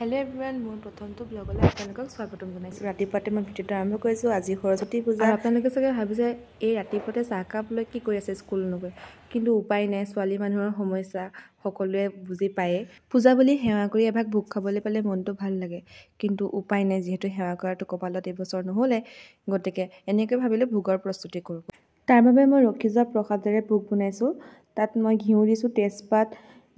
hello' everyone মোৰ প্ৰথমটো ব্লগলৈ আপোনালোকক স্বাগতম জনাইছোঁ ৰাতিপুৱাতে মই ভিডিঅ'টো আৰম্ভ কৰিছোঁ আজি সৰস্বতী পূজা আপোনালোকে চাগে ভাবিছে এই ৰাতিপুৱাতে চাহকাপ লৈ কি কৰি আছে স্কুল নগৈ কিন্তু উপায় নাই ছোৱালী মানুহৰ সমস্যা সকলোৱে বুজি পায়ে পূজা বুলি সেৱা কৰি এভাগ ভোগ খাবলৈ পালে মনটো ভাল লাগে কিন্তু উপায় নাই যিহেতু সেৱা কৰাটো কপালত এইবছৰ নহ'লে গতিকে এনেকৈ ভাবিলে ভোগৰ প্ৰস্তুতি কৰোঁ তাৰ বাবে মই ৰখি যোৱা প্ৰসাদেৰে ভোগ বনাইছোঁ তাত মই ঘিউ দিছোঁ তেজপাত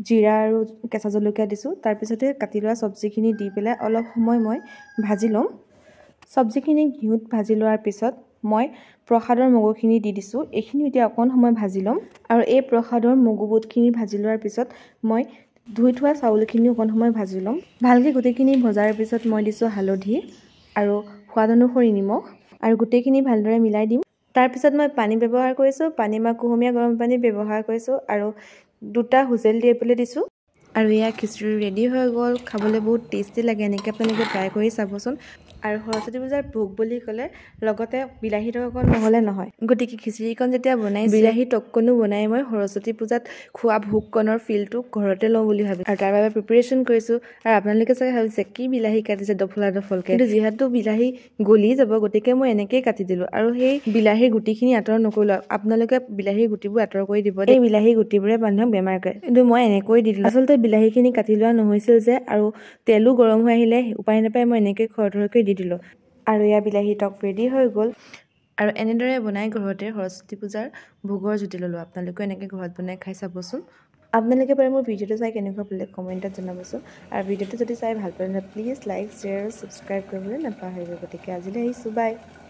জিৰা আৰু কেঁচা জলকীয়া দিছোঁ তাৰপিছতে কাটি লোৱা চব্জিখিনি দি পেলাই অলপ সময় মই ভাজি ল'ম চব্জিখিনি ঘিউত ভাজি লোৱাৰ পিছত মই প্ৰসাদৰ মগুখিনি দি দিছোঁ এইখিনিও এতিয়া অকণ সময় ভাজি ল'ম আৰু এই প্ৰসাদৰ মগু বুটখিনি ভাজি লোৱাৰ পিছত মই ধুই থোৱা চাউলখিনিও অকণ সময় ভাজি ল'ম ভালকৈ গোটেইখিনি ভজাৰ পিছত মই দিছোঁ হালধি আৰু সোৱাদ অনুসৰি নিমখ আৰু গোটেইখিনি ভালদৰে মিলাই দিম তাৰপিছত মই পানী ব্যৱহাৰ কৰিছোঁ পানী মই কুহুমীয়া গৰম পানী ব্যৱহাৰ কৰিছোঁ আৰু দুটা হুইচেল পেলাই দিছোঁ আৰু এয়া খিচিৰি ৰেডি হৈ গ'ল খাবলৈ বহুত টেষ্টি লাগে এনেকৈ আপোনালোকে ট্ৰাই কৰি চাবচোন আৰু সৰস্বতী পূজাৰ ভোগ বুলি ক'লে লগতে বিলাহী টকণ নহ'লে নহয় গতিকে খিচিৰিকণ যেতিয়া বনাই বিলাহী টকণো বনাই মই সৰস্বতী পূজাত খোৱা ভোগকণৰ ফিলটো ঘৰতে লওঁ বুলি ভাবিছোঁ আৰু তাৰ বাবে প্ৰিপেৰেশ্যন কৰিছোঁ আৰু আপোনালোকে চাগে ভাবিছে কি বিলাহী কাটিছে দফলা দফলকৈ কিন্তু যিহেতু বিলাহী গলি যাব গতিকে মই এনেকৈয়ে কাটি দিলোঁ আৰু সেই বিলাহীৰ গুটিখিনি আঁতৰ নকৰিলোঁ আপোনালোকে বিলাহীৰ গুটিবোৰ আঁতৰ কৰি দিব এই বিলাহীৰ গুটিবোৰে মানুহক বেমাৰ কৰে কিন্তু মই এনেকৈ দি দিলোঁ আচলতে বিলাহীখিনি কাটি লোৱা নহৈছিল যে আৰু তেলো গৰম হৈ আহিলে উপায় নাপায় মই এনেকৈ ধৰকৈ দি দিলোঁ আৰু ইয়াৰ বিলাহী টক ৰেডি হৈ গ'ল আৰু এনেদৰে বনাই ঘৰতে সৰস্বতী পূজাৰ ভোগৰ জুতি ল'লোঁ আপোনালোকেও এনেকৈ ঘৰত বনাই খাই চাবচোন আপোনালোকে পাৰে মোৰ ভিডিঅ'টো চাই কেনেকুৱা পালে কমেণ্টত জনাবচোন আৰু ভিডিঅ'টো যদি চাই ভাল পালে নহয় প্লিজ লাইক শ্বেয়াৰ আৰু ছাবস্ক্ৰাইব কৰিবলৈ নাপাহৰিব গতিকে আজিলৈ আহিছোঁ বাই